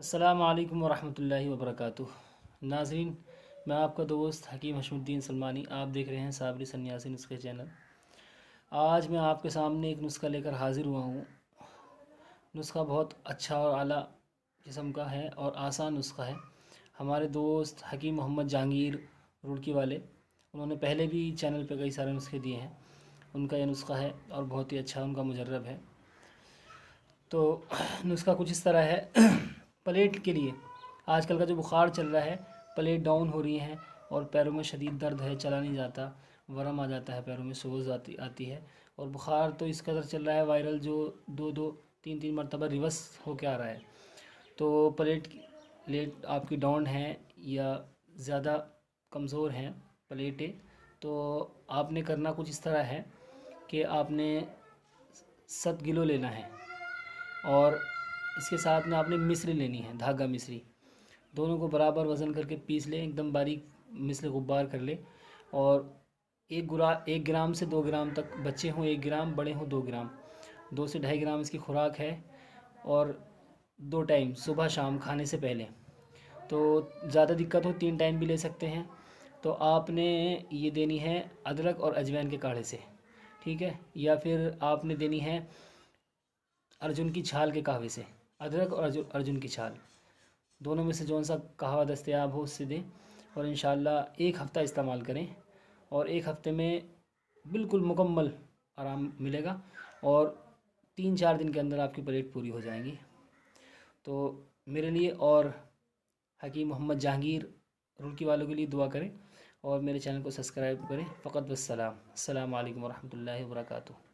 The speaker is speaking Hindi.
अल्लाम वरहमल वबरक नाजरीन मैं आपका दोस्त हकीम हशमुद्दीन सलमानी आप देख रहे हैं साबरी सन्यासी नुस्खे चैनल आज मैं आपके सामने एक नुस्खा लेकर हाज़िर हुआ हूँ नुस्खा बहुत अच्छा और आला किस्म का है और आसान नुस्खा है हमारे दोस्त हकीम मोहम्मद जहांगीर रुड़की वाले उन्होंने पहले भी चैनल पर कई सारे नुस्खे दिए हैं उनका यह नुस्खा है और बहुत ही अच्छा उनका मुजरब है तो नुस्खा कुछ इस तरह है प्लेट के लिए आजकल का जो बुखार चल रहा है प्लेट डाउन हो रही है और पैरों में शदीद दर्द है चला नहीं जाता वरम आ जाता है पैरों में सोज आती आती है और बुखार तो इस कदर चल रहा है वायरल जो दो दो तीन तीन मरतबा रिवर्स होकर आ रहा है तो प्लेट प्लेट आपकी डाउन है या ज़्यादा कमज़ोर हैं प्लेटें तो आपने करना कुछ इस तरह है कि आपने सत गिलो लेना है और इसके साथ में आपने मिस्री लेनी है धागा मिस्री दोनों को बराबर वज़न करके पीस लें एकदम बारीक मिस्र गुब्बार कर लें और एक गुरा एक ग्राम से दो ग्राम तक बच्चे हों एक ग्राम बड़े हों दो ग्राम दो से ढाई ग्राम इसकी खुराक है और दो टाइम सुबह शाम खाने से पहले तो ज़्यादा दिक्कत हो तीन टाइम भी ले सकते हैं तो आपने ये देनी है अदरक और अजवैन के काढ़े से ठीक है या फिर आपने देनी है अर्जुन की छाल के कहवे से अदरक और अर्जुन, अर्जुन की छाल दोनों में से जौन सा कहवा दस्तियाब हो उससे दें और इन एक हफ़्ता इस्तेमाल करें और एक हफ़्ते में बिल्कुल मुकम्मल आराम मिलेगा और तीन चार दिन के अंदर आपकी प्लेट पूरी हो जाएंगी तो मेरे लिए और हकीम मोहम्मद जहांगीर रुड़की वालों के लिए दुआ करें और मेरे चैनल को सब्सक्राइब करें फ़कत वसलम अल्लाम वरहमल वर्का